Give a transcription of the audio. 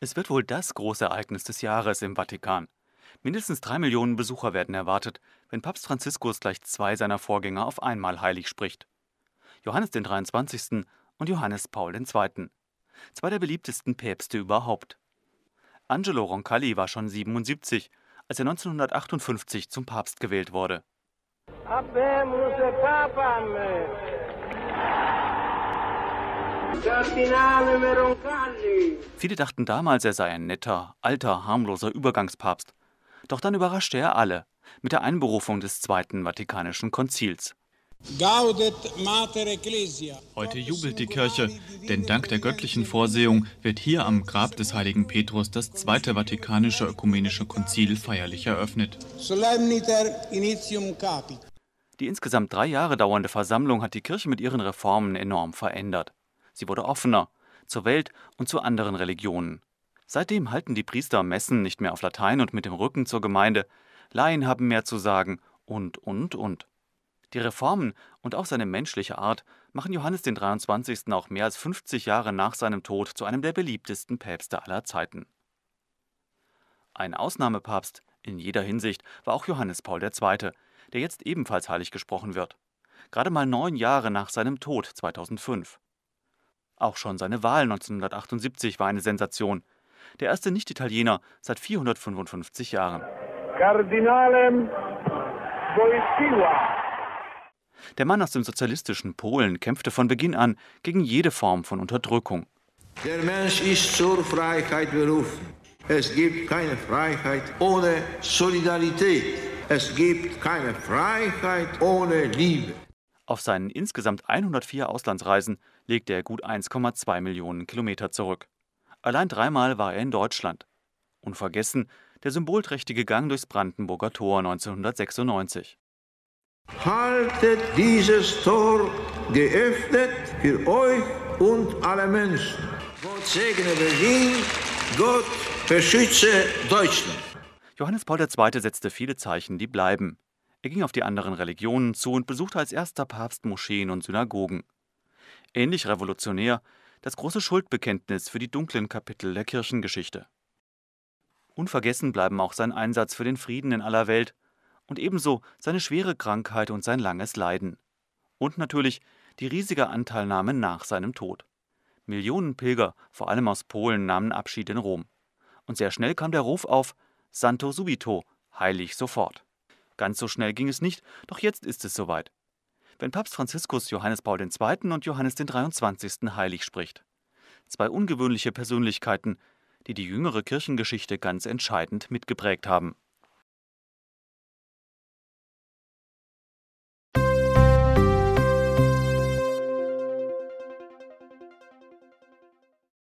Es wird wohl das große Ereignis des Jahres im Vatikan. Mindestens drei Millionen Besucher werden erwartet, wenn Papst Franziskus gleich zwei seiner Vorgänger auf einmal heilig spricht. Johannes den 23. und Johannes Paul II. Zwei der beliebtesten Päpste überhaupt. Angelo Roncalli war schon 77, als er 1958 zum Papst gewählt wurde. Abemus Papam. Viele dachten damals, er sei ein netter, alter, harmloser Übergangspapst. Doch dann überraschte er alle mit der Einberufung des Zweiten Vatikanischen Konzils. Heute jubelt die Kirche, denn dank der göttlichen Vorsehung wird hier am Grab des heiligen Petrus das Zweite Vatikanische Ökumenische Konzil feierlich eröffnet. Die insgesamt drei Jahre dauernde Versammlung hat die Kirche mit ihren Reformen enorm verändert. Sie wurde offener, zur Welt und zu anderen Religionen. Seitdem halten die Priester Messen nicht mehr auf Latein und mit dem Rücken zur Gemeinde. Laien haben mehr zu sagen und, und, und. Die Reformen und auch seine menschliche Art machen Johannes den 23. auch mehr als 50 Jahre nach seinem Tod zu einem der beliebtesten Päpste aller Zeiten. Ein Ausnahmepapst in jeder Hinsicht war auch Johannes Paul II., der jetzt ebenfalls heilig gesprochen wird. Gerade mal neun Jahre nach seinem Tod 2005. Auch schon seine Wahl 1978 war eine Sensation. Der erste Nicht-Italiener seit 455 Jahren. Kardinalem Wojtyła. Der Mann aus dem sozialistischen Polen kämpfte von Beginn an gegen jede Form von Unterdrückung. Der Mensch ist zur Freiheit berufen. Es gibt keine Freiheit ohne Solidarität. Es gibt keine Freiheit ohne Liebe. Auf seinen insgesamt 104 Auslandsreisen legte er gut 1,2 Millionen Kilometer zurück. Allein dreimal war er in Deutschland. Unvergessen der symbolträchtige Gang durchs Brandenburger Tor 1996. Haltet dieses Tor geöffnet für euch und alle Menschen. Gott segne Berlin, Gott beschütze Deutschland. Johannes Paul II. setzte viele Zeichen, die bleiben. Er ging auf die anderen Religionen zu und besuchte als erster Papst Moscheen und Synagogen. Ähnlich revolutionär das große Schuldbekenntnis für die dunklen Kapitel der Kirchengeschichte. Unvergessen bleiben auch sein Einsatz für den Frieden in aller Welt und ebenso seine schwere Krankheit und sein langes Leiden. Und natürlich die riesige Anteilnahme nach seinem Tod. Millionen Pilger, vor allem aus Polen, nahmen Abschied in Rom. Und sehr schnell kam der Ruf auf Santo Subito, heilig sofort. Ganz so schnell ging es nicht, doch jetzt ist es soweit. Wenn Papst Franziskus Johannes Paul II. und Johannes den 23. heilig spricht. Zwei ungewöhnliche Persönlichkeiten, die die jüngere Kirchengeschichte ganz entscheidend mitgeprägt haben.